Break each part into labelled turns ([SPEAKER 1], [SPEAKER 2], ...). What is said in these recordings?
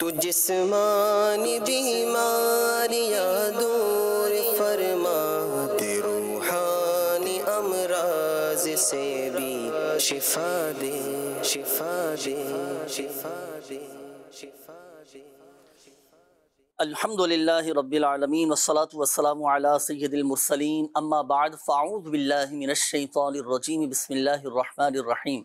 [SPEAKER 1] तो जिसमानी बीमारियां दूर फरमा
[SPEAKER 2] रूहानी अमराज से भी शिफा दे शिफा दे शिफा दे शिफा
[SPEAKER 3] दे
[SPEAKER 1] अल्हम्दुलिल्लाह रब्बिल आलमीन वस्सलातु वस्सलामु अला सय्यदिल मुरसलीन अम्मा बाद फ़ाऊज़ बिल्लाहि मिनश शैतानिर रजीम बिस्मिल्लाहिर रहमानिर रहीम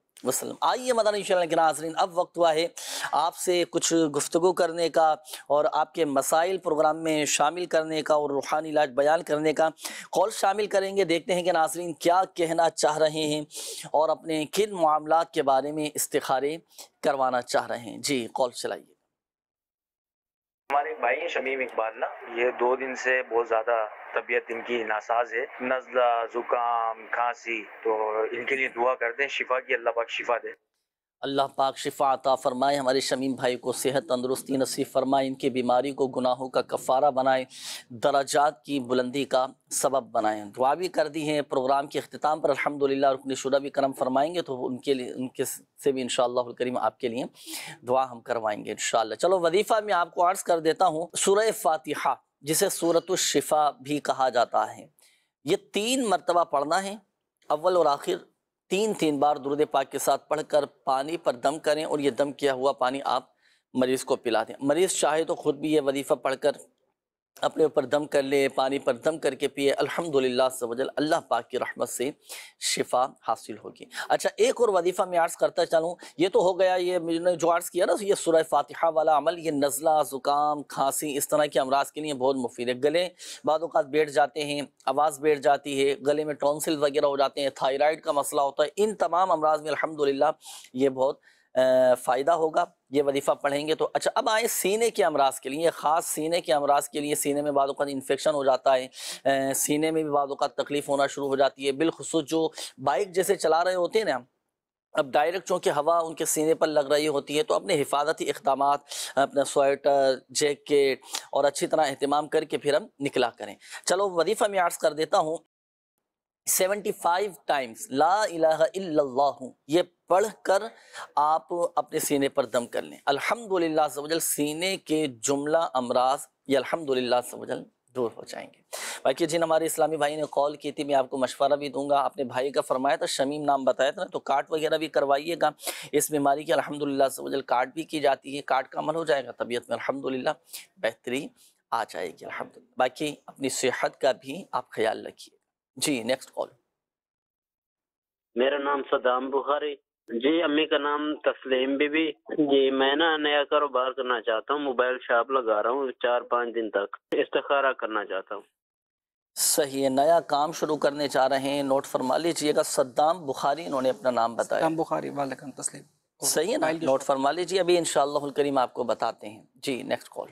[SPEAKER 1] वसलम आइए मदानी के नाजरीन अब वक्त हुआ है आपसे कुछ गुफ्तु करने का और आपके मसाइल प्रोग्राम में शामिल करने का और रूहानी इलाज बयान करने का कॉल शामिल करेंगे देखते हैं कि नाजरीन क्या कहना चाह रहे हैं और अपने किन मामला के बारे में इस्तारे करवाना चाह रहे हैं जी कॉल चलाइए
[SPEAKER 3] भाई शमीम इकबाल ना ये दो दिन से बहुत ज़्यादा तबीयत इनकी नासाज है नजला जुकाम खांसी तो इनके लिए दुआ कर दें शिफा की अल्लाह पाक शिफा दे
[SPEAKER 1] अल्लाह पाक शिफा अता फ़रमाए हमारे शमीम भाई को सेहत तंदरुस्ती नसीब फ़रमाए इनकी बीमारी को गुनाहों का कफ़ारा बनाए दराजात की बुलंदी का सबब बनाएँ दुआ भी कर दी हैं प्रोग्राम के अख्ताम पर अल्हम्दुलिल्लाह रुकन शुदा भी करम फरमाएंगे तो उनके लिए उनके से भी इन करीम आपके लिए दुआ हम करवाएंगे इन चलो वजीफ़ा मैं आपको अर्ज़ कर देता हूँ सुरह फ़ातिहा जिसे सूरत शिफा भी कहा जाता है ये तीन मरतबा पढ़ना है अव्वल और आखिर तीन तीन बार दुरुद पाक के साथ पढ़कर पानी पर दम करें और ये दम किया हुआ पानी आप मरीज़ को पिला दें मरीज़ चाहे तो ख़ुद भी ये वजीफ़ा पढ़कर अपने ऊपर दम कर ले पानी पर दम करके पिए अल्हम्दुलिल्लाह वजल अल्लाह पाक की रहमत से शिफा हासिल होगी अच्छा एक और वजीफ़ा मैं आर्ज़ करता चलूँ ये तो हो गया ये मैंने जो आर्स किया ना ये सुरह फातिहा वाला अमल ये नज़ला ज़ुकाम खांसी इस तरह के अमराज के लिए बहुत मुफीद है गले बाद बैठ जाते हैं आवाज़ बैठ जाती है गले में टॉन्सिल वगैरह हो जाते हैं थायराइड का मसला होता है इन तमाम अमराज में अलहमदिल्ला ये बहुत फ़ायदा होगा ये वजीफ़ा पढ़ेंगे तो अच्छा अब आए सीने के अमराज के लिए ख़ास सीने के अमराज के लिए सीने में बाद इन्फेक्शन हो जाता है सीने में भी बाद तकलीफ़ होना शुरू हो जाती है बिलखसूस जो बाइक जैसे चला रहे होते हैं ना अब डायरेक्ट चूँकि हवा उनके सीने पर लग रही होती है तो अपने हिफाजती इकदाम अपना स्वेटर जैकेट और अच्छी तरह अहतमाम करके फिर हम निकला करें चलो वजीफ़ा मैं आर्ज़ कर देता हूँ 75 टाइम्स ला इलाहा इल्लल्लाह ये पढ़कर आप अपने सीने पर दम कर लें अल्हम्दुलिल्लाह सवजल सीने के जुमला अमराज ये अल्हम्दुलिल्लाह सवजल दूर हो जाएंगे बाकी जिन हमारे इस्लामी भाई ने कॉल की थी मैं आपको मशवरा भी दूंगा आपने भाई का फरमाया था शमीम नाम बताया था ना तो काट वगैरह भी करवाइएगा इस बीमारी की से वजल काट भी की जाती है काट का अमल हो जाएगा तबीयत में अलहमदिल्ला बेहतरी आ जाएगी अलहमदिल्ला बाकी अपनी सेहत का भी आप ख्याल रखिए जी नेक्स्ट कॉल
[SPEAKER 3] मेरा नाम सदाम बुखारी
[SPEAKER 1] जी अम्मी का नाम तस्लीम बीबी जी मैं ना नया कारोबार करना चाहता हूँ मोबाइल शॉप लगा रहा हूँ चार पाँच दिन तक इस्तारा करना चाहता हूँ सही है नया काम शुरू करने चाह रहे हैं नोट फरमा लीजिएगा सद्दाम बुखारी इन्होंने अपना नाम बताया
[SPEAKER 2] सद्दाम बुखारी वालेकुम तस्लीम
[SPEAKER 1] सही है ना नोट फरमा लीजिए अभी इन करीम आपको बताते हैं जी नेक्स्ट कॉल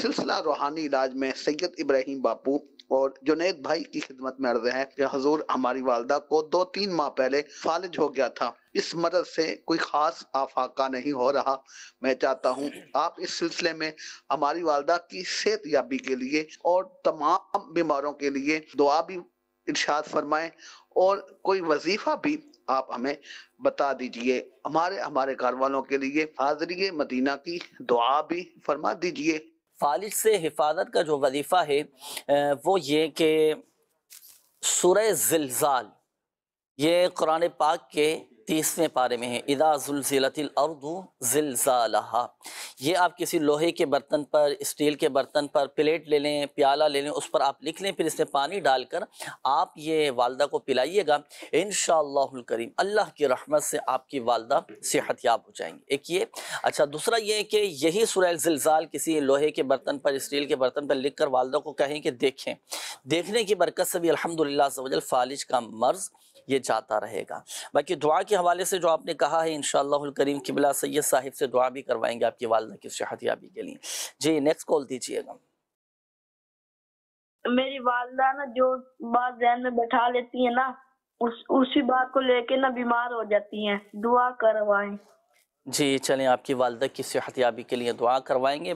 [SPEAKER 2] सिलसिला रूहानी इलाज में सैयद इब्राहिम बापू
[SPEAKER 3] और जुनेद भाई की खिदमत में अर्ज है कि हजूर हमारी वालदा को दो तीन माह पहले फालिज हो गया था इस मदद से कोई खास आफाका नहीं हो रहा मैं चाहता हूँ आप इस सिलसिले में हमारी वालदा की सेहत याबी के लिए और तमाम बीमारों के लिए दुआ भी इर्शाद फरमाए और कोई वजीफा भी आप हमें बता दीजिए हमारे हमारे घर वालों के लिए हाजरी मदीना की दुआ भी फरमा दीजिए फालिज
[SPEAKER 1] से हिफाजत का जो वजीफ़ा है वो ये कि सुर जिलजाल ये कुरान पाक के तीसवें पारे में है इदा जुलजिलतिलर्दु जिलजालहा ये आप किसी लोहे के बर्तन पर स्टील के बर्तन पर प्लेट ले लें प्याला ले लें उस पर आप लिख लें फिर इसमें पानी डालकर आप ये वालदा को पिलाइएगा इन करीम अल्लाह की रहमत से आपकी वालदा सेहत याब हो जाएंगी एक ये अच्छा दूसरा ये है कि यही सुरैल जिलजाल किसी लोहे के बर्तन पर स्टील के बर्तन पर लिख कर वालदा को कहें कि देखें देखने की बरकत से भी अलहमदिल्ला फालिज का मर्ज़ ये जाता रहेगा बाकी दुआ के हवाले से जो आपने कहा है इन करीम किबला सैद साहिब से दुआ भी करवाएंगे आपकी वालदा की सेहत याबी के लिए जी नेक्स्ट कॉल दीजिएगा मेरी वालदा ना जो बात जहन में बैठा लेती है ना उस उसी बात को लेके ना बीमार हो जाती हैं दुआ करवाएं जी चलें आपकी वालदा की सेहत याबी के लिए दुआ करवाएंगे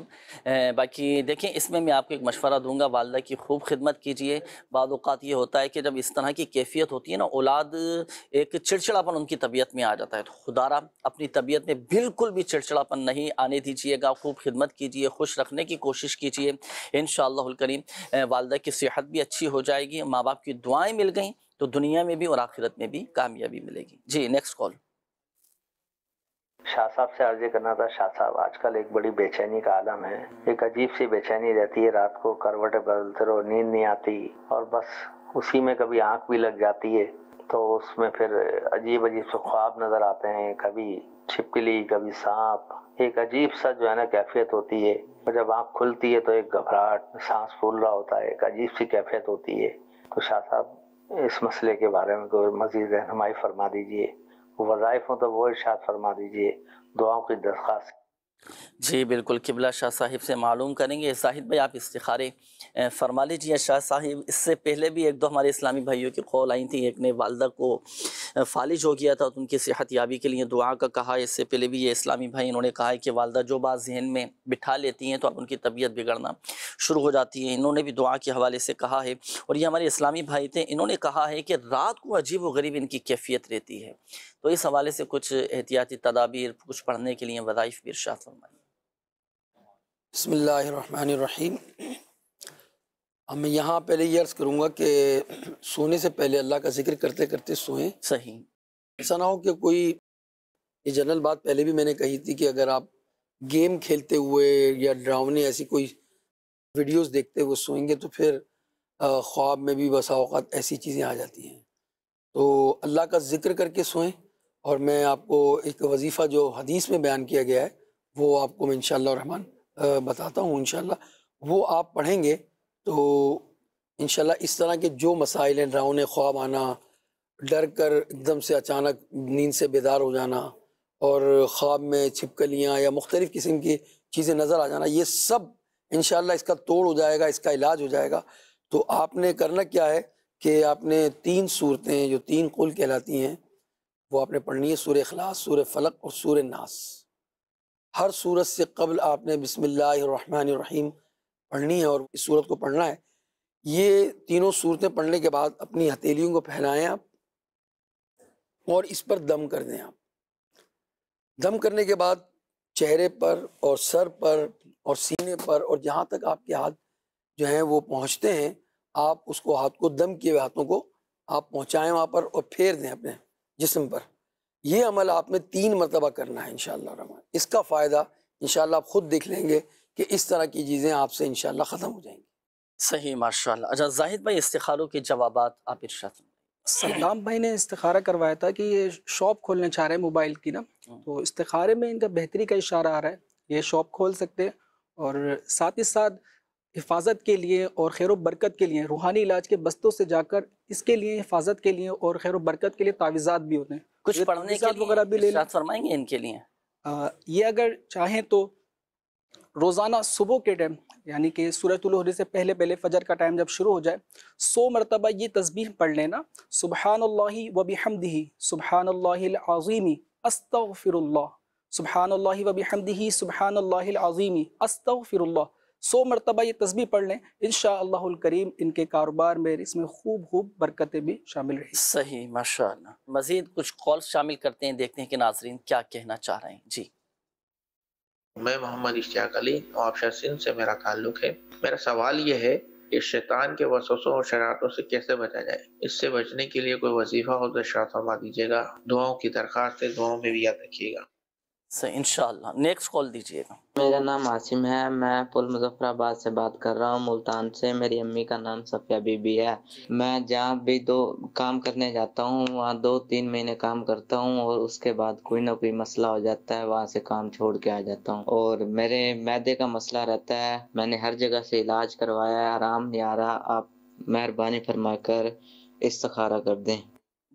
[SPEAKER 1] बाकी देखें इसमें मैं आपको एक मशवरा दूंगा वालदा की खूब खिदमत कीजिए बाद ये होता है कि जब इस तरह की कैफियत होती है ना औलाद एक चिड़चिड़ापन उनकी तबीयत में आ जाता है तो खुदारा अपनी तबीयत में बिल्कुल भी चिड़चिड़ापन नहीं आने दीजिएगा खूब खिदमत कीजिए खुश रखने की कोशिश कीजिए इन शरीम वालदा की सेहत भी अच्छी हो जाएगी माँ बाप की दुआएँ मिल गई तो दुनिया में भी और आखिरत में भी कामयाबी मिलेगी जी नेक्स्ट कॉल शाह साहब से अर्जी करना था शाह साहब आजकल एक बड़ी बेचैनी का आलम है एक अजीब सी बेचैनी रहती है रात को करवट बदलते रहो नींद नहीं आती और बस उसी में कभी आंख भी लग जाती है तो उसमें फिर अजीब अजीब से ख्वाब नजर आते हैं कभी छिपकली कभी सांप एक अजीब सा जो है ना कैफियत होती है और जब आँख खुलती है तो एक घबराहट सांस फूल रहा होता है एक अजीब सी कैफियत होती है तो शाह साहब इस मसले के बारे में कोई मजीद रहनुमाई फरमा दीजिए वज़ाइफ तो वो इर्शाद फरमा दीजिए दुआओं की दरख्वास्त जी बिल्कुल किबला शाह साहिब से मालूम करेंगे साहिब भाई आप इस्तारे फरमा लीजिए शाह साहिब इससे पहले भी एक दो हमारे इस्लामी भाइयों की कॉल आई थी एक ने वालदा को फालिज हो गया था तो उनकी सेहत याबी के लिए दुआ का कहा इससे पहले भी ये इस्लामी भाई इन्होंने कहा है कि वालदा जो बात जहन में बिठा लेती हैं तो अब उनकी तबीयत बिगड़ना शुरू हो जाती है इन्होंने भी दुआ के हवाले से कहा है और ये हमारे इस्लामी भाई थे इन्होंने कहा है कि रात को अजीब व गरीब इनकी कैफियत रहती है तो इस हवाले से कुछ एहतियाती तदाबीर कुछ पढ़ने के लिए वज़ाइफ भी इर्शा फरमाइए
[SPEAKER 3] बसमीम मैं यहाँ पहले ये अर्ज़ करूँगा कि सोने से पहले अल्लाह का जिक्र करते करते सोएं सही ऐसा ना हो कि कोई ये जनरल बात पहले भी मैंने कही थी कि अगर आप गेम खेलते हुए या ड्रावने ऐसी कोई वीडियोस देखते हुए सोएंगे तो फिर ख्वाब में भी बसाओक़ात ऐसी चीज़ें आ जाती हैं तो अल्लाह का जिक्र करके सोएं और मैं आपको एक वजीफ़ा जो हदीस में बयान किया गया है वो आपको मैं रहमान बताता हूँ इन वो आप पढ़ेंगे तो इन इस तरह के जो मसाइल हैं राउन ख्वाब आना डर कर एकदम से अचानक नींद से बेदार हो जाना और ख्वाब में छिपकलियाँ या मुख्तलिफ़ किस्म की चीज़ें नज़र आ जाना ये सब इन इसका तोड़ हो जाएगा इसका इलाज हो जाएगा तो आपने करना क्या है कि आपने तीन सूरतें जो तीन कुल कहलाती हैं वो आपने पढ़नी है सूर्य अखलास सूर फलक और सूर्य नास हर सूरत से कबल आपने बिसमीम पढ़नी है और इस सूरत को पढ़ना है ये तीनों सूरतें पढ़ने के बाद अपनी हथेलियों को फैलाएं आप और इस पर दम कर दें आप दम करने के बाद चेहरे पर और सर पर और सीने पर और जहाँ तक आपके हाथ जो हैं वो पहुँचते हैं आप उसको हाथ को दम किए हुए हाथों को आप पहुँचाएँ वहाँ पर और फेर दें अपने जिसम पर यह अमल आपने तीन मरतबा करना है इन इसका फ़ायदा इन आप ख़ुद देख लेंगे कि इस तरह की चीज़ें आपसे इन ख़त्म हो जाएंगी
[SPEAKER 1] सही माशा अच्छा जाहिद भाई इस्तारों के जवाब आप इर्शाद
[SPEAKER 2] सलाम भाई ने इस्तारा करवाया था कि ये शॉप खोलना चाह रहे हैं मोबाइल की ना हाँ। तो इस्तारे में इनका बेहतरी का इशारा आ रहा है ये शॉप खोल सकते हैं और साथ ही साथ हिफाजत के लिए और खैर बरकत के लिए रूहानी इलाज के बस्तों से जाकर इसके लिए हिफाजत के लिए और खैर बरकत के लिए तावीज़ा भी होते हैं कुछ पढ़ने के वगैरह भी ले फरमाएंगे इनके लिए आ, ये अगर चाहें तो रोज़ाना सुबह के टाइम यानी कि सूरज होने से पहले पहले फजर का टाइम जब शुरू हो जाए सौ मरतबा ये तस्वीर पढ़ लेना सुबहानल्ला वबी हमदही सुबहानल्लाज़ीमी अस्त फिर सुबहानल्ला वबी हमदही सुबहानल्लाज़ीमी आज़ीमी फिर सौ मरतबा ये तस्बी पढ़ लें इन करीम इनके कारोबार में इसमें खूब खूब बरकतें भी शामिल रही सही माशा मज़ीद कुछ कॉल
[SPEAKER 1] शामिल करते हैं देखते हैं कि नाजरीन क्या कहना चाह रहे हैं
[SPEAKER 2] जी मैं मोहम्मद इश्तियाक अली नवाबशाह सिंह से मेरा ताल्लुक है मेरा सवाल यह है कि शैतान के वसूसों और शरारतों से कैसे बचा जाए इससे बचने के लिए कोई वजीफा हो तो शरात फरमा दीजिएगा दुआओं
[SPEAKER 1] की दरख्वास्त दुआओं में भी याद रखिएगा सर इनशाला नेक्स्ट कॉल दीजिएगा मेरा नाम आसिम है मैं पुल मुजफ्फराबाद से बात कर रहा हूँ मुल्तान से मेरी अम्मी का नाम सफिया बीबी है मैं जहाँ भी दो काम करने जाता हूँ वहाँ दो तीन महीने काम करता हूँ और उसके बाद कोई ना कोई मसला हो जाता है वहाँ से काम छोड़ के आ जाता हूँ और मेरे मैदे का मसला रहता है मैंने हर जगह से इलाज करवाया है आराम नहीं आ रहा आप मेहरबानी फरमा कर इस्तारा कर दें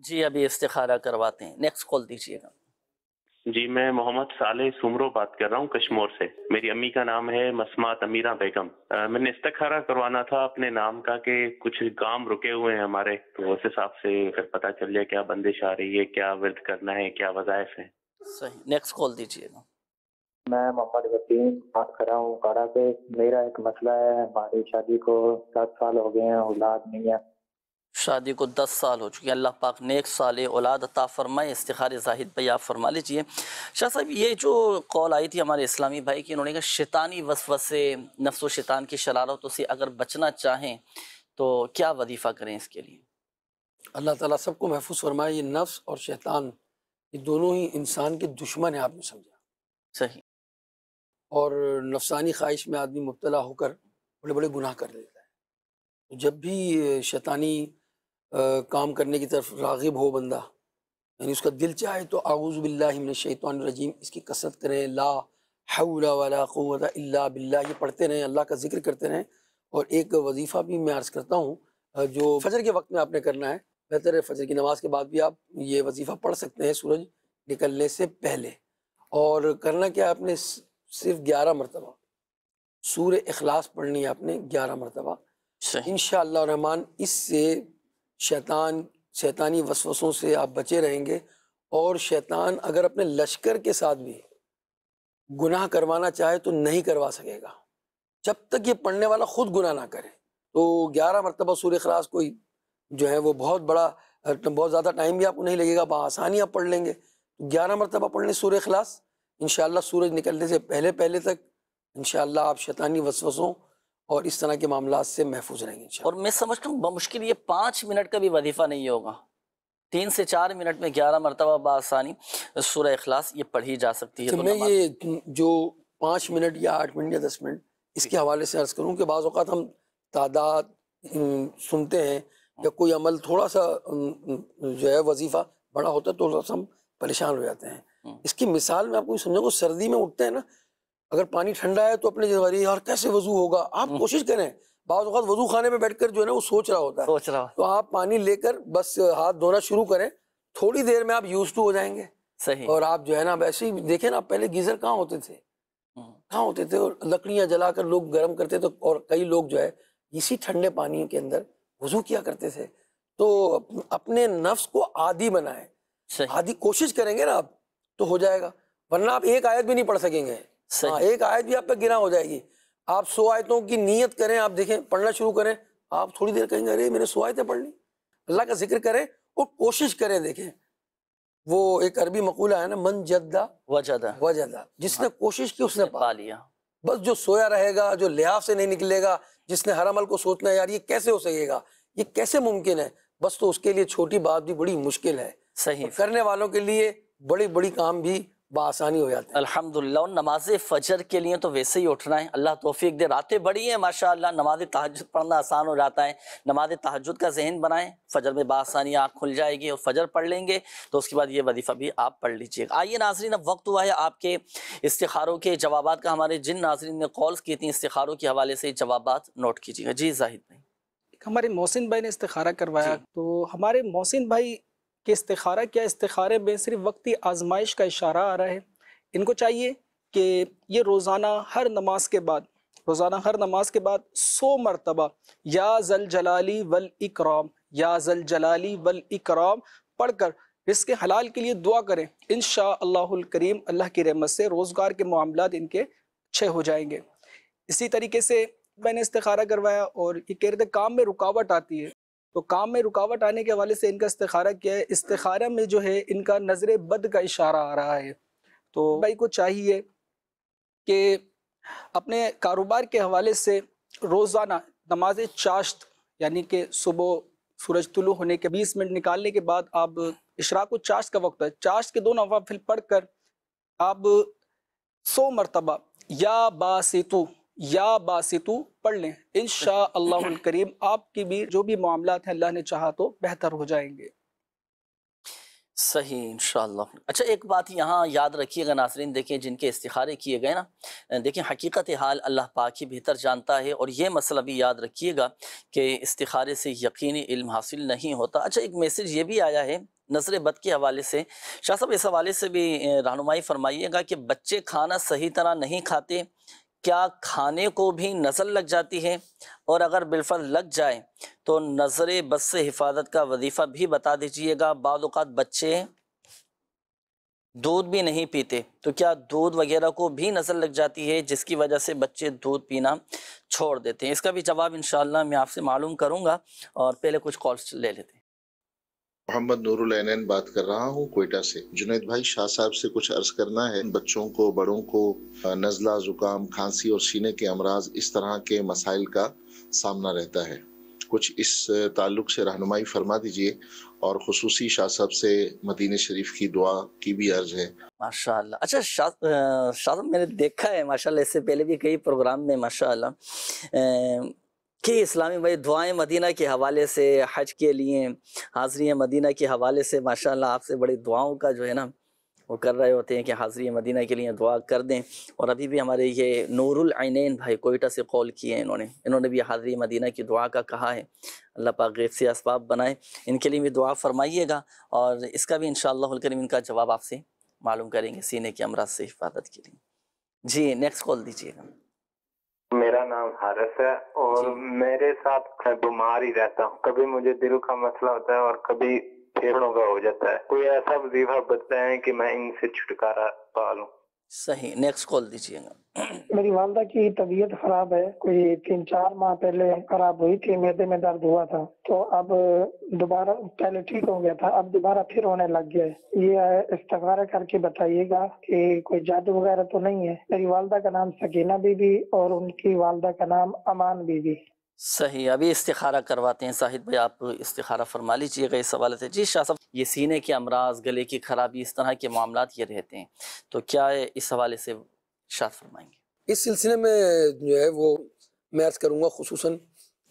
[SPEAKER 1] जी अभी इस्तारा करवाते हैं नेक्स्ट
[SPEAKER 3] कॉल दीजिएगा जी मैं मोहम्मद साले सुमरो बात कर रहा हूँ कश्मोर से मेरी अम्मी का नाम है मसमात अमीरा बेगम मैंने इस्तखारा करवाना था अपने नाम का कि कुछ काम रुके हुए हैं हमारे तो उस हिसाब से फिर पता चल जाए क्या बंदिश आ रही है क्या वर्द करना है क्या वजायफ है सही नेक्स्ट कॉल दीजिएगा मैं मोहम्मद वसीम बात कर रहा हूँ काड़ा से मेरा एक मसला है हमारी शादी को सात साल हो गए हैं औलाद नहीं है
[SPEAKER 1] शादी को दस साल हो चुकी है अल्लाह पाक नेक साल औलाद अता फरमाए इस्तार जाहिद भाई आप फरमा लीजिए शाह साहब ये जो कॉल आई थी हमारे इस्लामी भाई की उन्होंने कहा शैतानी वसवसे नफ्स शैतान की शरारतों से अगर बचना चाहें तो क्या वजीफ़ा करें इसके लिए
[SPEAKER 3] अल्लाह ताला सबको महफूज फरमाए ये नफ्स और शैतान ये दोनों ही इंसान के दुश्मन हैं आपने समझा सही और नफसानी ख्वाहिश में आदमी मुबतला होकर बड़े बड़े गुनाह कर लेता है तो जब भी शैतानी काम करने की तरफ रागिब हो बंदा यानी उसका दिल चाहे तो आउज़बिल्लाशैतरजीम इसकी कसरत करें ला हौला वाला क़वत अल्ला बिल्ला ये पढ़ते रहें अल्लाह का जिक्र करते रहें और एक वजीफ़ा भी मैं अर्ज़ करता हूँ जो फ़जर के वक्त में आपने करना है बेहतर है फ़जर की नमाज़ के बाद भी आप ये वजीफ़ा पढ़ सकते हैं सूरज निकलने से पहले और करना क्या आपने सिर्फ ग्यारह मरतबा सूर अखलास पढ़नी है आपने ग्यारह मरतबा इन रहमान इससे शैतान शैतानी वसवसों से आप बचे रहेंगे और शैतान अगर अपने लश्कर के साथ भी गुनाह करवाना चाहे तो नहीं करवा सकेगा जब तक ये पढ़ने वाला खुद गुनाह ना करे तो ग्यारह मरतबा सूर्य खरास कोई जो है वो बहुत बड़ा बहुत ज़्यादा टाइम भी आपको नहीं लगेगा बसानी आप पढ़ लेंगे तो ग्यारह मरतबा पढ़ने सूर्य खलास इन सूरज निकलने से पहले पहले तक इन आप शैतानी वसवसों और इस तरह के मामला से महफूज रहेंगे
[SPEAKER 1] और मैं समझता हूँ बमुश्किल ये पाँच मिनट का भी वजीफ़ा नहीं होगा तीन से चार मिनट में ग्यारह मरतबा बसानी सुर अखलास ये पढ़ी जा सकती है अच्छा, तो मैं
[SPEAKER 3] ये जो पाँच मिनट या आठ मिनट या दस मिनट इसके हवाले से अर्ज़ करूँ कि बाज़ात हम तादाद सुनते हैं या हाँ। कोई अमल थोड़ा सा जो है वजीफ़ा बड़ा होता है तो थोड़ा सा हम परेशान हो जाते हैं हाँ। इसकी मिसाल में आपको समझा सर्दी में उठते हैं ना अगर पानी ठंडा है तो अपने जवारी और कैसे वजू होगा आप हम्म। कोशिश करें बाद वजू खाने में बैठकर जो है ना वो सोच रहा होता है सोच रहा तो आप पानी लेकर बस हाथ धोना शुरू करें थोड़ी देर में आप यूज टू हो जाएंगे सही और आप जो है ना वैसे ही देखे ना आप पहले गीजर कहाँ होते थे हम्म। कहाँ होते थे और लकड़ियाँ जलाकर लोग गर्म करते थे और कई लोग जो है इसी ठंडे पानी के अंदर वजू किया करते थे तो अपने नफ्स को आदि बनाए आदि कोशिश करेंगे ना आप तो हो जाएगा वरना आप एक आयत भी नहीं पढ़ सकेंगे हाँ, एक आयत भी आप पे गिना हो जाएगी आप सो आयतों की नीयत करें आप देखें पढ़ना शुरू करें आप थोड़ी देर कहेंगे अरे मैंने सो आयतें पढ़ ली अल्लाह का जिक्र करें और कोशिश करें देखें वो एक अरबी मकूला है ना मन जद्दा वजदा वजदा जिसने हाँ। कोशिश की उसने पा लिया बस जो सोया रहेगा जो लिहाज से नहीं निकलेगा जिसने हर अमल को सोचना है यार ये कैसे हो सकेगा ये कैसे मुमकिन है बस तो उसके लिए छोटी बात भी बड़ी मुश्किल है सही करने वालों के लिए बड़ी बड़ी काम भी बसानी हो जाती
[SPEAKER 1] है अलहमदिल्ला नमाज फजर के लिए तो वैसे ही उठना है अल्लाह तोफ़ी दे रातें बड़ी हैं माशा नमाज तहजद पढ़ना आसान हो जाता है नमाज तहजद का जहन बनाएं फजर में बसानी आँख खुल जाएगी और फजर पढ़ लेंगे तो उसके बाद ये वजीफ़ा भी आप पढ़ लीजिएगा आइए नाजरीन अब वक्त हुआ है आपके इस्तारों के जवाब का हमारे जिन नाजरीन ने कॉल्स की थी इस्तारों के हवाले से जवाब नोट कीजिएगा जी जाहिद भाई
[SPEAKER 2] हमारे मोहसिन भाई ने इस्तारा करवाया तो हमारे मोहसिन भाई कि इस्तारा क्या इस्तारे में सिर्फ वक्ती आजमाइश का इशारा आ रहा है इनको चाहिए कि ये रोज़ाना हर नमाज के बाद रोज़ाना हर नमाज के बाद सौ मरतबा या जल जलाली वल इकराम या जल जलाली वल इकराम पढ़कर इसके हलाल के लिए दुआ करें इन करीम अल्लाह की रहमत से रोज़गार के मामला इनके अच्छे हो जाएंगे इसी तरीके से मैंने इस्तारा करवाया और ये कह रहे थे काम में रुकावट आती है तो काम में रुकावट आने के हवाले से इनका इस्तारा किया है इस्तारा में जो है इनका नज़र बद का इशारा आ रहा है तो भाई को चाहिए कि अपने कारोबार के हवाले से रोज़ाना नमाज चाश्त यानी कि सुबह सूरज तुलू होने के 20 मिनट निकालने के बाद आप इशराक चाश्त का वक्त है चाश्त के दो नवाफिल पढ़ कर आप सौ मरतबा या बातु या बासितु पढ़ लें इन करीम आपकी भी जो भी मामला हैं अल्लाह ने चाहा तो बेहतर हो जाएंगे
[SPEAKER 1] सही इन अच्छा एक बात यहाँ याद रखिएगा नासरीन देखें जिनके इस्तारे किए गए ना देखें हकीकत हाल अल्लाह पाक ही बेहतर जानता है और ये मसला भी याद रखिएगा कि इस्तारे से यकीनी इल्म हासिल नहीं होता अच्छा एक मैसेज ये भी आया है नजर बद के हवाले से शाह साहब इस हवाले से भी रहनुमाई फरमाइएगा कि बच्चे खाना सही तरह नहीं खाते क्या खाने को भी नज़र लग जाती है और अगर बिलफल लग जाए तो नज़र बस से हिफाजत का वजीफ़ा भी बता दीजिएगा बाद बच्चे दूध भी नहीं पीते तो क्या दूध वगैरह को भी नज़र लग जाती है जिसकी वजह से बच्चे दूध पीना छोड़ देते हैं इसका भी जवाब इन मैं आपसे मालूम करूँगा और पहले कुछ कॉल्स ले लेते हैं
[SPEAKER 2] मोहम्मद नूरुल एनएन बात कर रहा हूँ कोयटा से जुनेद भाई शाह साहब से कुछ अर्ज करना है बच्चों को बड़ों को नज़ला ज़ुकाम खांसी और सीने के अमराज इस तरह के मसाइल का सामना रहता है कुछ इस ताल्लुक से रहनुमाई फरमा दीजिए और खसूसी शाह साहब से मदीन शरीफ की दुआ की भी अर्ज है माशाल्लाह
[SPEAKER 1] अच्छा शाह शाह मैंने देखा है माशाल्लाह इससे पहले भी कई प्रोग्राम में माशाल्लाह कि इस्लामी भाई दुआएं मदीना के हवाले से हज के लिए हाजरी मदीना के हवाले से माशाल्लाह आपसे बड़ी दुआओं का जो है ना वो कर रहे होते हैं कि हाजरी मदीना के लिए दुआ कर दें और अभी भी हमारे ये नूरुल आइनैन भाई कोयटा से कॉल किए हैं इन्होंने इन्होंने भी हाजरी मदीना की दुआ का कहा है अल्लाह पाक गैब से इसबाब बनाए इनके लिए भी दुआ फरमाइएगा और इसका भी इन करीम इनका जवाब आपसे मालूम करेंगे सीने के अमराज से हिफाजत के लिए जी नेक्स्ट कॉल दीजिएगा
[SPEAKER 2] मेरा नाम हारस है और मेरे साथ मैं बीमार ही रहता हूँ कभी मुझे दिल का मसला होता है और कभी फेफड़ों का हो जाता है कोई ऐसा वजीफा बताएं
[SPEAKER 1] कि मैं इनसे छुटकारा पा लूँ सही नेक्स्ट कॉल दीजिएगा
[SPEAKER 2] मेरी वालदा
[SPEAKER 3] की तबीयत खराब है कोई तीन चार माह पहले खराब हुई थी मेदे में दर्द हुआ था तो अब दोबारा पहले ठीक हो गया था अब दोबारा फिर होने लग गया है ये
[SPEAKER 2] इस्तखारा करके बताइएगा कि कोई जादू वगैरह तो नहीं है मेरी वालदा का नाम सकीना बीबी और उनकी वालदा का नाम अमान बीबी
[SPEAKER 1] सही अभी इस्तारा करवाते हैं साहिद भाई आप इस्तारा फरमा लीजिएगा इस हवाले से जी शाह साहब ये सीने के अमराज गले की खराबी इस तरह के मामला ये रहते हैं तो क्या इस हवाले से शाह फरमाएंगे
[SPEAKER 3] इस सिलसिले में जो है वो मैं अर्ज़ करूँगा खसूस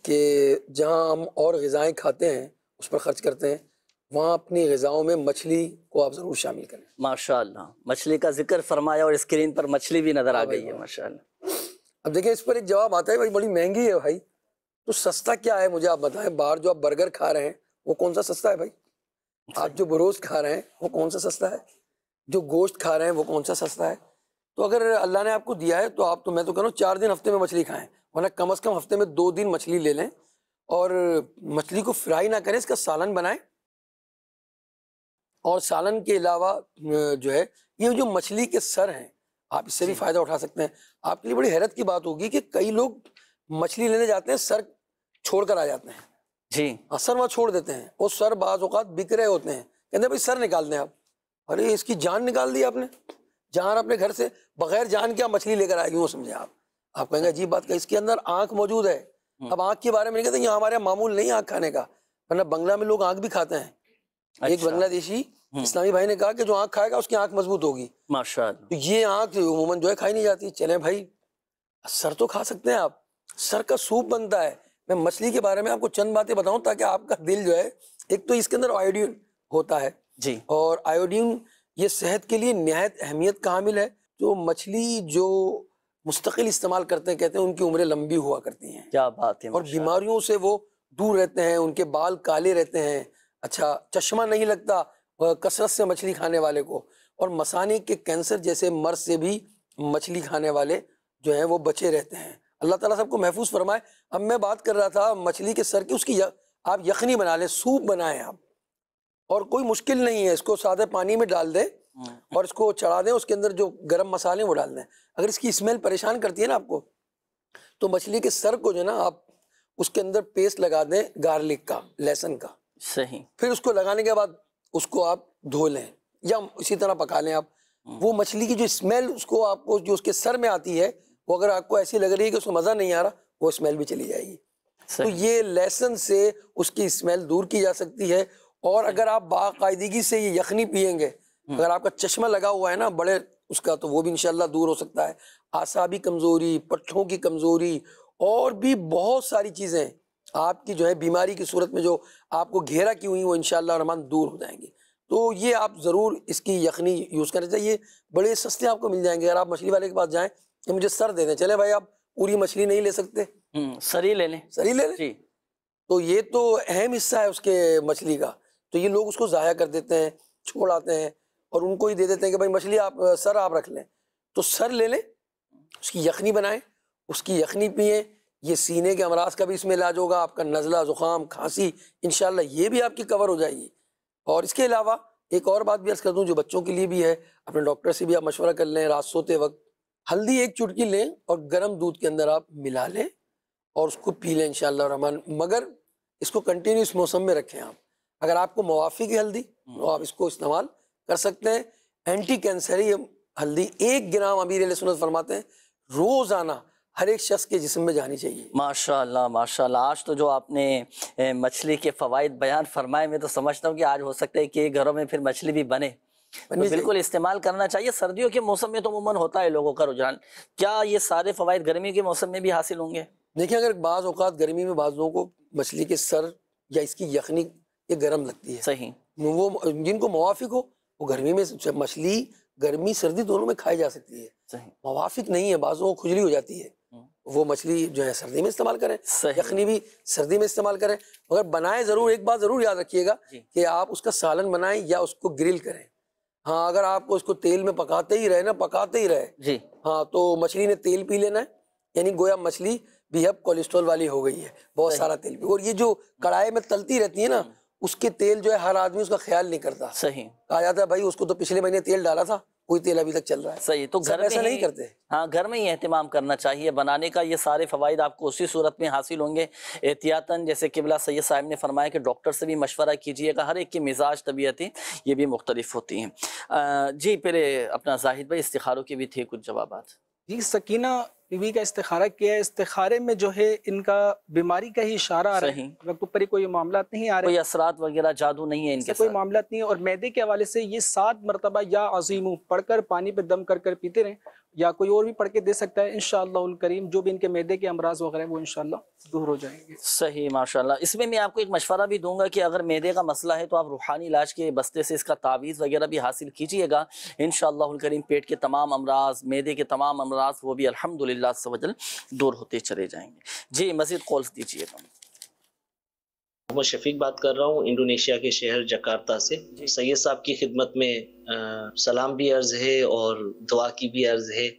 [SPEAKER 3] कि जहाँ हम और गज़ाएँ खाते हैं उस पर ख़र्च करते हैं वहाँ अपनी गज़ाओं में मछली को आप ज़रूर शामिल करें
[SPEAKER 1] माशा मछली का जिक्र फरमाया और स्क्रीन पर मछली भी नज़र आ गई है माशा
[SPEAKER 3] अब देखिए इस पर एक जवाब आता है भाई बड़ी महंगी है भाई तो सस्ता क्या है मुझे आप बताएं बाहर जो आप बर्गर खा रहे हैं वो कौन सा सस्ता है भाई आप जो बरोज खा रहे हैं वो कौन सा सस्ता है जो गोश्त खा रहे हैं वो कौन सा सस्ता है तो अगर अल्लाह ने आपको दिया है तो आप तो मैं तो कह रहा हूँ चार दिन हफ्ते में मछली खाएं वरना कम अज़ कम हफ्ते में दो दिन मछली ले लें और मछली को फ्राई ना करें इसका सालन बनाएं और सालन के अलावा जो है ये जो मछली के सर हैं आप इससे भी फ़ायदा उठा सकते हैं आपके लिए बड़ी हैरत की बात होगी कि कई लोग मछली लेने जाते हैं सर छोड़ कर आ जाते हैं जी असर हाँ, सर वहाँ छोड़ देते हैं वो सर बाज अवत बिक रहे होते हैं कहते भाई सर निकाल दें आप अरे इसकी जान निकाल दी आपने जान अपने घर से बगैर जान के आप मछली लेकर आएगी वो समझे आप आप कहेंगे अजीब बात का इसके अंदर आंख मौजूद है हम्म। अब आंख के बारे में नहीं कहते यहाँ हमारे मामूल नहीं आंख खाने का वरना बंगला में लोग आंख भी खाते हैं अच्छा। एक बांग्लादेशी हम्म। इस्लामी भाई ने कहा कि जो आंख खाएगा उसकी आंख मजबूत होगी माशा तो ये आंख जो है खाई नहीं जाती चले भाई सर तो खा सकते हैं आप सर का सूप बनता है मैं मछली के बारे में आपको चंद बातें बताऊं ताकि आपका दिल जो है एक तो इसके अंदर आयोडीन होता है जी और आयोडीन ये सेहत के लिए नहायत अहमियत का हामिल है जो मछली जो मुस्तकिल इस्तेमाल करते हैं कहते हैं उनकी उम्रें लंबी हुआ करती हैं क्या बात है और बीमारियों से वो दूर रहते हैं उनके बाल काले रहते हैं अच्छा चश्मा नहीं लगता कसरत से मछली खाने वाले को और मसाने के कैंसर जैसे मर्ज से भी मछली खाने वाले जो हैं वो बचे रहते हैं अल्लाह ताला सबको महफूज फरमाए अब मैं बात कर रहा था मछली के सर की उसकी य, आप यखनी बना लें सूप बनाएं आप और कोई मुश्किल नहीं है इसको सादे पानी में डाल दें हम्म। और इसको चढ़ा दें उसके अंदर जो गर्म मसाले वो डाल दें अगर इसकी स्मेल परेशान करती है ना आपको तो मछली के सर को जो ना आप उसके अंदर पेस्ट लगा दें गार्लिक का लहसुन का सही फिर उसको लगाने के बाद उसको आप धो लें या इसी तरह पका लें आप हम्म। वो मछली की जो स्मेल उसको आपको जो उसके सर में आती है वो अगर आपको ऐसी लग रही है कि उसको मज़ा नहीं आ रहा वो स्मेल भी चली जाएगी तो ये लहसन से उसकी स्मेल दूर की जा सकती है और अगर आप बाकायदगी से ये यखनी पियेंगे हम्म। अगर आपका चश्मा लगा हुआ है ना बड़े उसका तो वो भी इनशाला दूर हो सकता है आसाबी कमज़ोरी पट्ठों की कमज़ोरी और भी बहुत सारी चीज़ें आपकी जो है बीमारी की सूरत में जो आपको घेरा की हुई वो इनशाला रहमान दूर हो जाएंगे तो ये आप ज़रूर इसकी यखनी यूज़ करना चाहिए बड़े सस्ते आपको मिल जाएंगे अगर आप मछली वाले के पास जाएँ ये मुझे सर दे दें चले भाई आप पूरी मछली नहीं ले सकते हम्म, सर ही ले लें सर ही ले लें तो ये तो अहम हिस्सा है उसके मछली का तो ये लोग उसको ज़ाया कर देते हैं छोड़ आते हैं और उनको ही दे देते हैं कि भाई मछली आप सर आप रख लें तो सर ले लें उसकी यखनी बनाएं उसकी यखनी पिए ये सीने के अमराज का भी इसमें इलाज होगा आपका नज़ला ज़ुकाम खांसी इन ये भी आपकी कवर हो जाएगी और इसके अलावा एक और बात भी अर्ज़ कर दूँ जो बच्चों के लिए भी है अपने डॉक्टर से भी आप मशवरा कर लें रात सोते वक्त हल्दी एक चुटकी लें और गर्म दूध के अंदर आप मिला लें और उसको पी लें इन रहमान मगर इसको कंटिन्यू इस मौसम में रखें आप अगर आपको मुआफ़ी की हल्दी हम्म। तो आप इसको इस्तेमाल कर सकते हैं एंटी कैंसरी हल्दी एक ग्राम अमीर सुनत फरमाते हैं रोज़ाना हर एक शख्स के जिसम में जानी चाहिए
[SPEAKER 1] माशाल्लाह माशाल्लाह आज तो जो आपने मछली के फ़वाद बयान फरमाए मैं तो समझता हूँ कि आज हो सकता है कि घरों में फिर मछली भी बने तो बिल्कुल इस्तेमाल करना चाहिए सर्दियों के मौसम में तो उमूमन होता है लोगों का रुझान क्या ये सारे फवायद
[SPEAKER 3] गर्मी के मौसम में भी हासिल होंगे देखिए अगर बाज़ अवत गर्मी में बाज लोगों को मछली के सर या इसकी यखनी ये गर्म लगती है सही वो जिनको मुआफिक हो वो गर्मी में मछली गर्मी सर्दी दोनों में खाई जा सकती है मुआफिक नहीं है बाजों को खुजली हो जाती है हम्म। वो मछली जो है सर्दी में इस्तेमाल करें यखनी भी सर्दी में इस्तेमाल करें मगर बनाएं जरूर एक बात जरूर याद रखिएगा कि आप उसका सालन बनाएं या उसको ग्रिल करें हाँ अगर आपको इसको तेल में पकाते ही रहे ना पकाते ही रहे जी हाँ तो मछली ने तेल पी लेना है यानी गोया मछली भी अब कोलेस्ट्रॉल वाली हो गई है बहुत सारा तेल भी और ये जो कढ़ाई में तलती रहती है ना उसके तेल जो है हर आदमी उसका ख्याल नहीं करता सही कहा जाता है भाई उसको तो पिछले महीने तेल डाला था वही तेल अभी तक चल रहा है सही
[SPEAKER 1] तो घर ऐसा नहीं करते हाँ घर में ही अहतमाम करना चाहिए बनाने का ये सारे फ़वाद आपको उसी सूरत में हासिल होंगे एहतियातन जैसे किबला सैद साहब ने फरमाया कि डॉक्टर से भी मशवरा कीजिएगा हर एक की मिजाज तबीयतें ये भी मुख्तलिफ होती हैं जी पहले अपना जाहिद भाई इस्तारों के भी थे कुछ जवाब
[SPEAKER 2] जी सकीना बीवी का इस्तारा किया है इस्तारे में जो है इनका बीमारी का ही इशारा आ रहा है वक्त ऊपर कोई मामला नहीं आ रहे कोई असरात वगैरह जादू नहीं है इनके कोई मामला नहीं है और मैदे के हवाले से ये सात मरतबा या अजीमू पढ़कर पानी पे दम कर कर पीते रहें या कोई और भी पढ़ के दे सकता है इन करीम जो भी इनके मैदे के अमराज वगैरह वो इनशाला दूर हो जाएंगे
[SPEAKER 1] सही माशा इसमें मैं आपको एक मशवरा भी दूंगा कि अगर मैदे का मसला है तो आप रूहानी इलाज के बस्ते से इसका तावीज़ वगैरह भी हासिल कीजिएगा इन करीम पेट के तमाम अमराज मैदे के तमाम अमराज वो भी अलहमदिल्ला दूर होते चले जाएंगे जी मज़ीद कॉल्स दीजिएगा मोहम्मद शफीक बात कर रहा हूँ इंडोनेशिया के शहर जकार्ता से सैयद साहब की खिदमत में आ, सलाम भी अर्ज है और दुआ की भी अर्ज है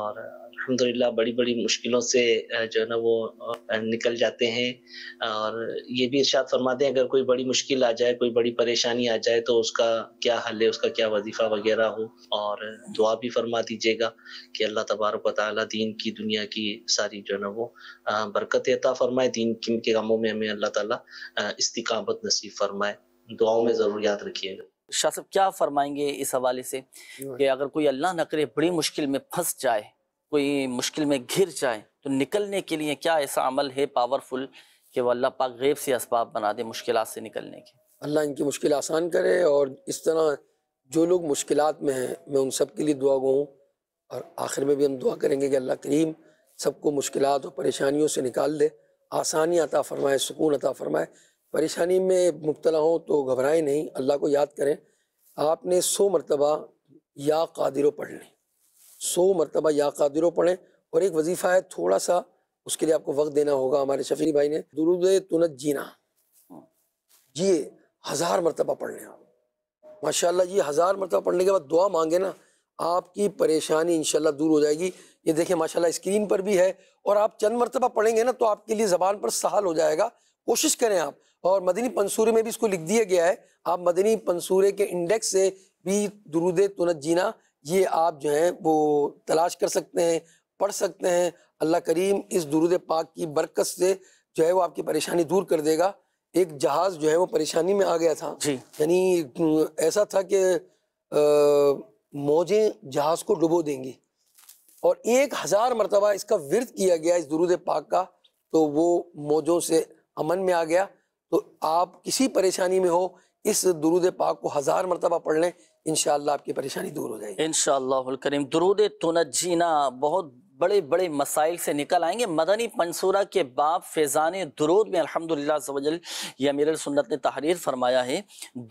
[SPEAKER 1] और अलहमदिल्ला बड़ी बड़ी मुश्किलों से जो है ना वो निकल जाते हैं और ये भी इर्शाद फरमाते हैं अगर कोई बड़ी मुश्किल आ जाए कोई बड़ी परेशानी आ जाए तो उसका क्या हल है उसका क्या वजीफ़ा वगैरह हो और दुआ भी फरमा दीजिएगा कि अल्लाह तबारक दीन की दुनिया की सारी जो है ना वो बरकत अता फरमाए दीन के कामों में हमें अल्लाह ताला इस्तिकामत नसीब फरमाए दुआओं में ज़रूर याद रखिएगा शाह क्या फरमाएंगे इस हवाले से कि अगर कोई अल्लाह न करे बड़ी मुश्किल में फंस जाए कोई मुश्किल में घिर जाए तो निकलने के लिए क्या ऐसा अमल है पावरफुल कि वह अल्लाह पाक गैब से इसबाब बना दे मुश्किल से निकलने के
[SPEAKER 3] अल्लाह इनकी मुश्किल आसान करे और इस तरह जो लोग मुश्किल में हैं मैं उन सब के लिए दुआ गूँ और आखिर में भी हम दुआ करेंगे कि अल्लाह करीम सबको मुश्किल और परेशानियों से निकाल दे आसानी अता फ़रमाए सुकून अता फ़रमाए परेशानी में मुबतला हों तो घबराएं नहीं अल्लाह को याद करें आपने सौ मरतबा या कादिरों पढ़ लें सौ मरतबा या कादिरों पढ़ें और एक वजीफ़ा है थोड़ा सा उसके लिए आपको वक्त देना होगा हमारे शफी भाई ने दुरुद तुनत जीना ये हज़ार मरतबा पढ़ लें आप ये हज़ार मरतबा पढ़ने के बाद दुआ मांगे ना आपकी परेशानी इनशाला दूर हो जाएगी ये देखें माशाल्लाह स्क्रीन पर भी है और आप चंद मरतबा पढ़ेंगे ना तो आपके लिए ज़बान पर सहल हो जाएगा कोशिश करें आप और मदनी पंसूरे में भी इसको लिख दिया गया है आप मदनी पंसूरे के इंडेक्स से भी दुरुद तुनत जीना ये आप जो है वो तलाश कर सकते हैं पढ़ सकते हैं अल्लाह करीम इस दुरुद पाक की बरकत से जो है वो आपकी परेशानी दूर कर देगा एक जहाज़ जो है वो परेशानी में आ गया था जी यानी ऐसा था कि मौजें जहाज़ को डुबो देंगी और एक हज़ार मरतबा इसका विरत किया गया इस दुरुद पाक का तो वो मौजों से अमन में आ गया तो आप किसी परेशानी में हो इस दरूद पाक को हज़ार मरतबा पढ़ लें इन आपकी परेशानी दूर हो जाएगी
[SPEAKER 1] इन करीम दरूद तुनजीना बहुत बड़े बड़े मसाइल से निकल आएंगे मदनी पंसूरा के बाप फैज़ान दरूद में अलहमदिल्ला ये अमीर सुन्नत ने तहरीर फरमाया है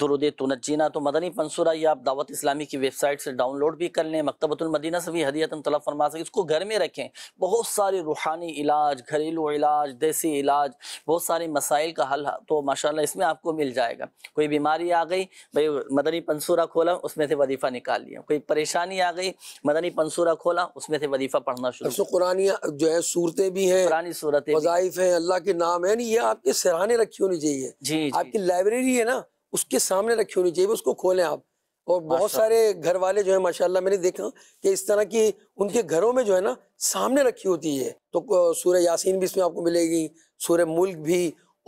[SPEAKER 1] दरुद तुनजीना तो, तो मदनी पंसूरा यह आप दावत इस्लामी की वेबसाइट से डाउनलोड भी कर लें मकतबतुलमदीना से भी हदीत तलब फरमा सकें इसको घर में रखें बहुत सारे रूहानी इलाज घरेलू इलाज देसी इलाज बहुत सारे मसाइल का हल तो माशा इसमें आपको मिल जाएगा कोई बीमारी आ गई भाई मदनी पंसूरा खोला उसमें से वजीफ़ा निकाल लिया कोई परेशानी आ गई मदनी पंसूरा खोला उसमें से वजीफ़ा पढ़ना
[SPEAKER 3] कुरानी जो है सूरतें भी हैं पुरानी सूरतें वजाइफ हैं अल्लाह के नाम है ये आपके सराहने रखी होनी चाहिए जी आपकी लाइब्रेरी है ना उसके सामने रखी होनी चाहिए उसको खोलें आप और बहुत सारे घर वाले जो है माशाल्लाह मैंने देखा कि इस तरह की उनके घरों में जो है ना सामने रखी होती है तो सूर्य यासीन भी इसमें आपको मिलेगी सूर्य मुल्क भी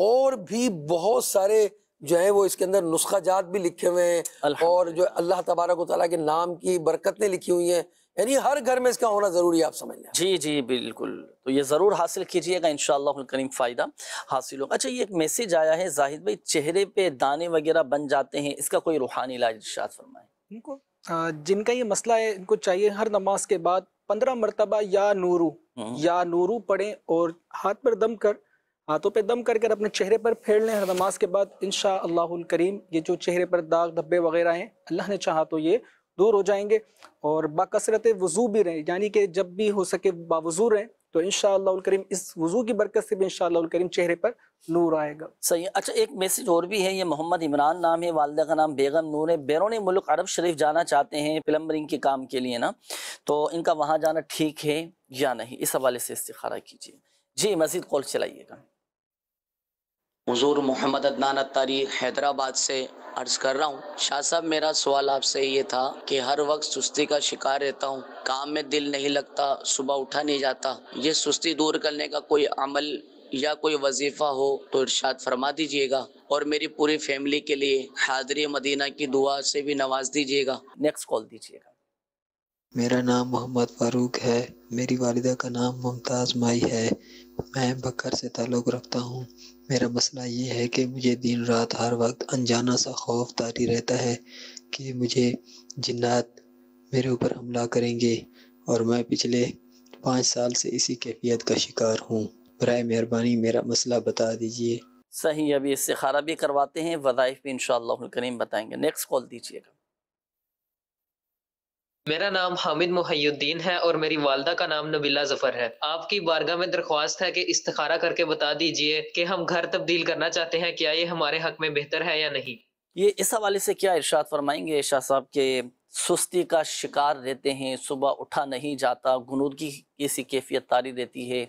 [SPEAKER 3] और भी बहुत सारे जो है वो इसके अंदर नुस्खा जात भी लिखे हुए हैं और जो अल्लाह तबारक के नाम की बरकतें लिखी हुई हैं यानी हर घर में इसका होना ज़रूरी आप समझ
[SPEAKER 1] लें जी जी बिल्कुल तो ये ज़रूर हासिल कीजिएगा इन करीम फ़ायदा हासिल होगा अच्छा ये एक मैसेज आया है जाहिद भाई चेहरे पे दाने वगैरह बन जाते हैं इसका कोई रूहानी इलाज इर्शाद
[SPEAKER 2] फरमाए जिनका ये मसला है इनको चाहिए हर नमाज के बाद पंद्रह मरतबा या नूरू हम्म। या नूरू पढ़े और हाथ पर दम कर हाथों पे दम कर कर अपने चेहरे पर फेर लें हर नमाज के बाद इन करीम ये जो चेहरे पर दाग धब्बे वगैरह हैं अल्लाह ने चाहा तो ये दूर हो जाएंगे और बाकसरत वज़ू भी रहें यानी कि जब भी हो सके बावजू रहें तो इन करीम इस वज़ू की बरकत से भी इन करीम चेहरे पर नूर आएगा सही अच्छा एक
[SPEAKER 1] मैसेज और भी है ये मोहम्मद इमरान नाम है वालदा का नाम बेगम नूर है बैरून मुल्क अरब शरीफ जाना चाहते हैं प्लम्बरिंग के काम के लिए ना तो इनका वहाँ जाना ठीक है या नहीं इस हवाले से इस्तारा कीजिए जी मजीद कॉल चलाइएगा मज़ूर मोहम्मद अदनान तारीख हैदराबाद से अर्ज़ कर रहा हूँ शाह साहब मेरा सवाल आपसे ये था कि हर वक्त सुस्ती का शिकार रहता हूँ काम में दिल नहीं लगता सुबह उठा नहीं जाता ये सुस्ती दूर करने का कोई अमल या कोई वजीफ़ा हो तो इर्शाद फरमा दीजिएगा और मेरी पूरी फैमिली के लिए हाजरी मदीना की दुआ से भी नवाज दीजिएगा नेक्स्ट कॉल दीजिएगा
[SPEAKER 2] मेरा नाम मोहम्मद फारूक है मेरी वालिदा का नाम मुमताज़
[SPEAKER 3] माई है मैं बकर से ताल्लुक़ रखता हूँ मेरा मसला ये है कि मुझे दिन रात हर वक्त अनजाना सा खौफ तारी रहता है कि मुझे जिन्नात मेरे ऊपर हमला करेंगे और मैं पिछले पाँच साल से इसी कैफियत का शिकार हूँ बर मेहरबानी मेरा मसला बता दीजिए
[SPEAKER 1] सही अभी इससे खराबी करवाते हैं वज़ाइफ भी इन करीम बताएंगे नेक्स्ट कॉल दीजिएगा
[SPEAKER 2] मेरा नाम हामिद मुहैद्दीन है और मेरी वालदा का नाम नबीला जफर है आपकी बारगाह में दरख्वास्त है कि इस्तखारा करके बता दीजिए कि हम घर तब्दील करना चाहते हैं क्या ये हमारे हक में बेहतर है या नहीं
[SPEAKER 1] ये इस हवाले से क्या इर्शाद फरमाएंगे शाह साहब के सुस्ती का शिकार रहते हैं सुबह उठा नहीं जाता गनूदगी किसी कैफियत तारी रहती है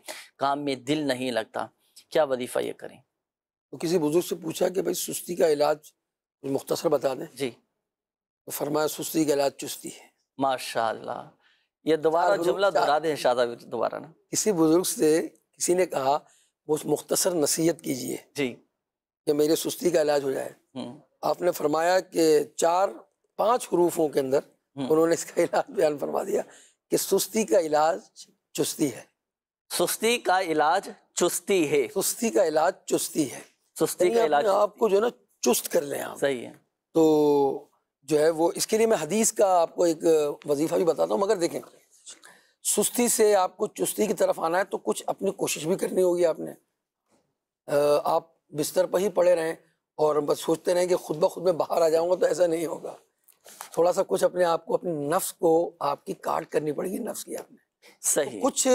[SPEAKER 1] काम में दिल नहीं लगता क्या वजीफ़ा ये करें
[SPEAKER 3] तो किसी बुज़ुर्ग से पूछा कि भाई सुस्ती का इलाज मुख्तसर बता दें जी तो फरमाया सुस्ती का इलाज चुस्ती है माशाल्लाह ये दोबारा जुमला दोहरा
[SPEAKER 1] दें शादा दोबारा ना
[SPEAKER 3] किसी बुजुर्ग से किसी ने कहा बहुत मुख्तसर नसीहत कीजिए जी कि मेरी सुस्ती का इलाज हो जाए हम्म। आपने फरमाया कि चार पांच हरूफों के अंदर हम्म। उन्होंने इसका इलाज बयान फरमा दिया कि सुस्ती का इलाज चुस्ती है
[SPEAKER 1] सुस्ती का इलाज चुस्ती है सुस्ती का इलाज चुस्ती है सुस्ती का इलाज
[SPEAKER 3] आपको जो है ना चुस्त कर ले आप सही है तो जो है वो इसके लिए मैं हदीस का आपको एक वजीफ़ा भी बताता हूँ मगर देखें सुस्ती से आपको चुस्ती की तरफ आना है तो कुछ अपनी कोशिश भी करनी होगी आपने आप बिस्तर पर ही पड़े रहें और बस सोचते रहें कि खुद ब खुद में बाहर आ जाऊँगा तो ऐसा नहीं होगा थोड़ा सा कुछ अपने आप को अपने नफ्स को आपकी काट करनी पड़ेगी नफ्स की आपने तो सही तो कुछ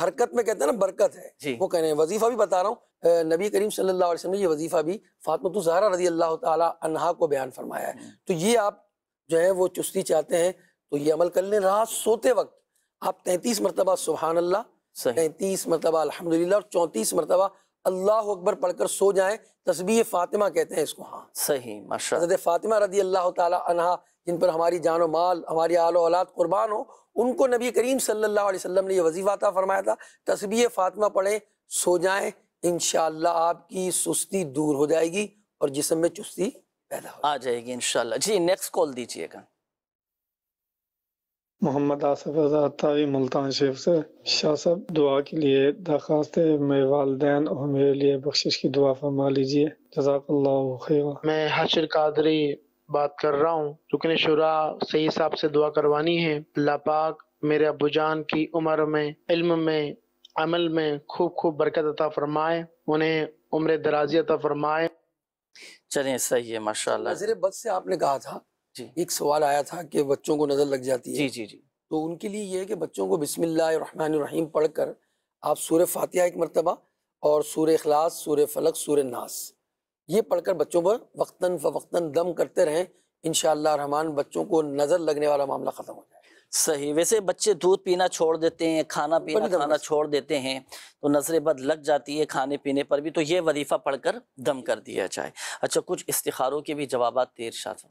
[SPEAKER 3] हरकत में कहते हैं ना बरकत है वो कह रहे हैं वजीफा भी बता रहा हूँ नबी करीम सल्लल्लाहु अलैहि वसल्लम ने ये वजीफा भी फातमत जहरा रजी अल्लाह तहा को बयान फरमाया है हम्म। तो ये आप जो है वो चुस्ती चाहते हैं तो ये अमल कर लें रात सोते वक्त आप तैंतीस मरतबा सुबहान अल्लाह तैतीस मरतबा अलहमदिल्ला और चौंतीस मरतबा अल्लाह अकबर पढ़कर सो जाए तस्बी फातिमा कहते हैं इसको हाँ
[SPEAKER 1] सही माशा
[SPEAKER 3] फातिमा रदी अल्लाह तहा जिन पर हमारी जान माल हमारी आलो औलाद कुर्बान हो उनको नबी करीम सल्लल्लाहु अलैहि वसल्लम ने यह वजीफा था फरमाया था तस्बी फातमा पढ़ें सो जाएं इन आपकी सुस्ती दूर हो जाएगी और जिसम में चुस्ती
[SPEAKER 1] पैदा आ जाएगी इन जी नेक्स्ट कॉल दीजिएगा
[SPEAKER 3] मोहम्मद आसफ आज़ादी मुल्तान शेफ से शाह साहब दुआ के
[SPEAKER 1] लिए दरखास्त है मेरे वाले और मेरे लिए बख्शिश की दुआ फरमा लीजिए
[SPEAKER 3] जजाक मैं हशर कादरी बात कर रहा हूँ रुकन शुरा सही हिसाब से दुआ करवानी है लापाक मेरे अबू जान की उम्र में इल्म में अमल में खूब खूब बरकत अता फरमाए उन्हें उम्र दराजी अता फरमाए चलिए सही है माशाल्लाह बस से आपने कहा था जी एक सवाल आया था कि बच्चों को नज़र लग जाती है जी जी जी तो उनके लिए यह है कि बच्चों को बिसमीम पढ़कर आप सूर फातिहा एक मरतबा और सूर अखलास सूर फलक सूर नास ये पढ़कर बच्चों पर वक्ता फ़वक्ता दम करते रहें इन रहमान बच्चों को नज़र लगने वाला मामला ख़त्म हो जाए
[SPEAKER 1] सही वैसे बच्चे दूध पीना छोड़ देते हैं खाना पीना खाना छोड़ देते हैं तो नजर बद लग जाती है खाने पीने पर भी तो ये वजीफा पढ़कर दम कर दिया जाए अच्छा कुछ इस्तारों के भी जवाब तेर शाह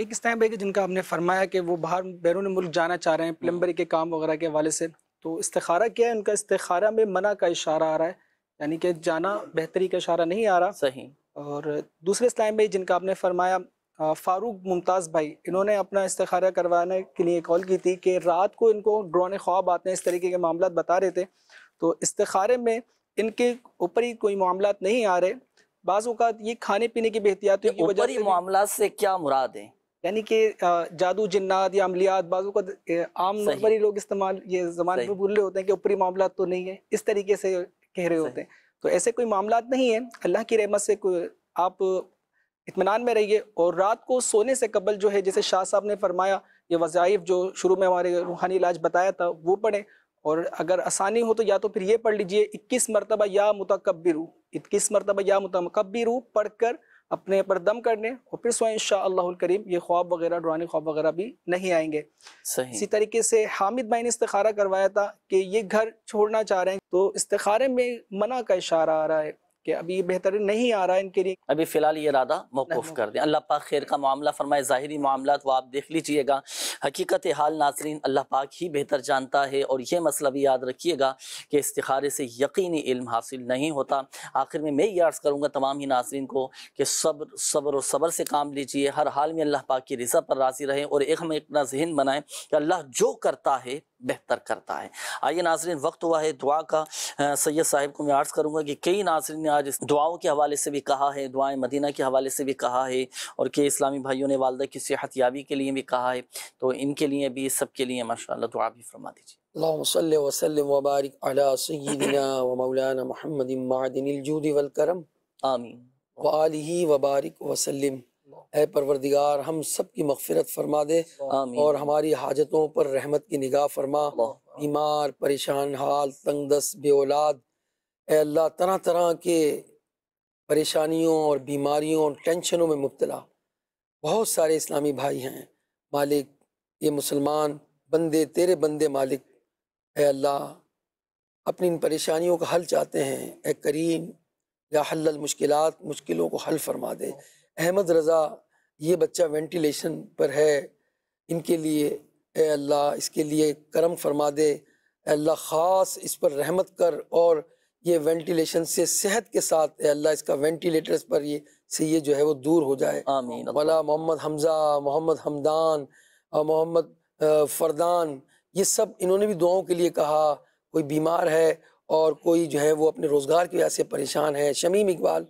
[SPEAKER 2] एक तरह भाई जिनका आपने फरमाया कि वो बाहर बैरून मुल्क जाना चाह रहे हैं हम्म। प्लम्बरी के काम वगैरह के हवाले से तो इस्तारा क्या है उनका इस्तारा में मना का इशारा आ रहा है यानी कि जाना बेहतरी का इशारा नहीं आ रहा सही और दूसरे स्लैम भाई जिनका आपने फरमाया फारूक मुमताज़ भाई इन्होंने अपना इस्तारा करवाने के लिए कॉल की थी कि रात को इनको ड्रोन ख्वाब आते हैं इस तरीके के मामला बता रहे थे तो इस्तारे में इनके ऊपर ही कोई मामला नहीं आ रहे बाज़ात ये खाने पीने की बेहतियातों की वजह मामला से क्या मुराद है यानी कि जादू जन्नात या अमलियात बाजू का आम नंबर ही लोग इस्तेमाल ये जमाने में भूल रहे होते हैं कि ऊपरी मामला तो नहीं है इस तरीके से कह रहे होते हैं तो ऐसे कोई मामला नहीं है अल्लाह की रहमत से आप इतमान में रहिए और रात को सोने से कबल जो है जैसे शाह साहब ने फरमाया ये वज़ाइफ जो शुरू में हमारे रूहानी इलाज बताया था वो पढ़ें और अगर आसानी हो तो या तो फिर ये पढ़ लीजिए इक्कीस मरतबा या मुतकबिर इक्कीस मरतबा या मुतकबिर पढ़ कर अपने पर दम करने और फिर सोएं इन करीम ये ख्वाब वगैरह डरानी ख्वाब वगैरह भी नहीं आएंगे सही इसी तरीके से हामिद भाई ने इस्तारा करवाया था कि ये घर छोड़ना चाह रहे हैं तो इस्तारे में मना का इशारा आ रहा है कि अब ये बेहतरीन नहीं आ रहा है इनके लिए अभी फिलहाल ये इरादा
[SPEAKER 1] मौकूफ़ कर दें अल्लाह पाक खैर का मामला फरमाए ज़ाहरी मामला तो आप देख लीजिएगा हकीकत हाल नाजरीन अल्लाह पाक ही बेहतर जानता है और यह मसला भी याद रखिएगा कि इस्तारे से यकीनी इल्म हासिल नहीं होता आखिर में मैं ये अर्ज़ करूँगा तमाम ही नाजरन को कि सब्र सब्र और सब्र से काम लीजिए हर हाल में अल्लाह पाक की रज़ा पर राज़ी रहें और एक हम अपना जहन बनाएँ कि अल्लाह जो करता है बेहतर करता है आइए नाजरीन वक्त हुआ है दुआ का सैयद साहिब को मैं अर्ज़ करूँगा कि कई नाजरीन ने आज दुआओं के हवाले से भी कहा है दुआएं मदीना के हवाले से भी कहा है और कई इस्लामी भाइयों ने वालदा की सेहत याबी के लिए भी कहा है तो इनके लिए भी सब के लिए माशा दुआ भी फरमा दीजिए
[SPEAKER 3] वसलम ए परवरदिगार हम सब की मगफरत फरमा दे और हमारी हाजतों पर रहमत की निगाह फरमा बीमार परेशान हाल तंग दस बे औलाद अल्लाह तरह तरह के परेशानियों और बीमारियों और टेंशनों में मुबतला बहुत सारे इस्लामी भाई हैं मालिक ये मुसलमान बंदे तेरे बंदे मालिक ए अल्लाह अपनी इन परेशानियों का हल चाहते हैं ए करीम या हल मुश्किल मुश्किलों को हल फरमा दे अहमद रज़ा ये बच्चा वेंटिलेशन पर है इनके लिए ए अल्लाह इसके लिए करम फरमा दे अल्लाह ख़ास इस पर रहमत कर और ये वेंटिलेशन से सेहत के साथ अल्लाह इसका वेंटिलेटर्स पर ये से ये जो है वो दूर हो जाए आमीन वाला मोहम्मद हमज़ा मोहम्मद हमदान और मोहम्मद फरदान ये सब इन्होंने भी दुआओं के लिए कहा कोई बीमार है और कोई जो है वो अपने रोज़गार की वजह से परेशान है शमीम इकबाल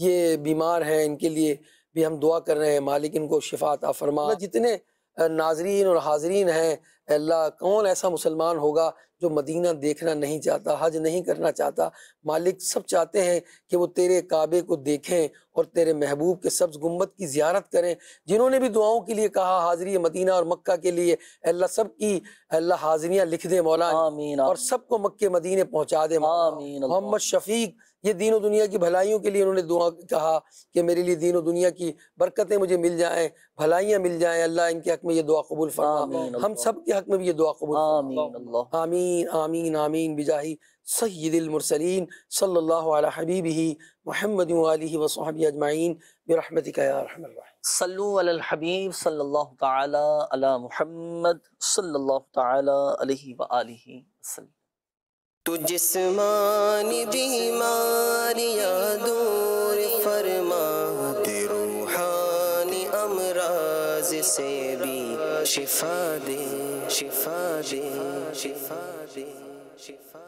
[SPEAKER 3] ये बीमार हैं इनके लिए भी हम दुआ कर रहे हैं मालिक इनको शिफात फरमा जितने नाजरीन और हाजरीन हैं अल्लाह कौन ऐसा मुसलमान होगा जो मदीना देखना नहीं चाहता हज नहीं करना चाहता मालिक सब चाहते हैं कि वो तेरे काबे को देखें और तेरे महबूब के सब्ज़ गुम्बद की ज्यारत करें जिन्होंने भी दुआओं के लिए कहा हाजरी मदीना और मक्का के लिए अल्लाह सब की अल्लाह हाजिरियाँ लिख दे मौला और सबको मक्के मदीने पहुँचा दे मोहम्मद शफीक ये दीन और दुनिया की भलाइयों के लिए उन्होंने दुआ कहा कि मेरे लिए दीन और दुनिया की बरकतें मुझे मिल जाएं भलाइयाँ मिल जाएं अल्लाह इनके हक में ये दुआ कबूल फरमा हम सब के हक में भी ये दुआ कबूल आमीन आमीन आमीन आमीन बिजाही सैदिलमरसलिन सल्ला हबीब ही महमद वसहब अजमाइन बरहमत
[SPEAKER 1] सल्लल्लाहबीब सल्ला महमद सल्ला वसम तू
[SPEAKER 3] जिसमानी बीमारियां दूर फरमा
[SPEAKER 2] दे रूहानी अमराज से भी शिफा दे शिफा दे शिफा दे शिफा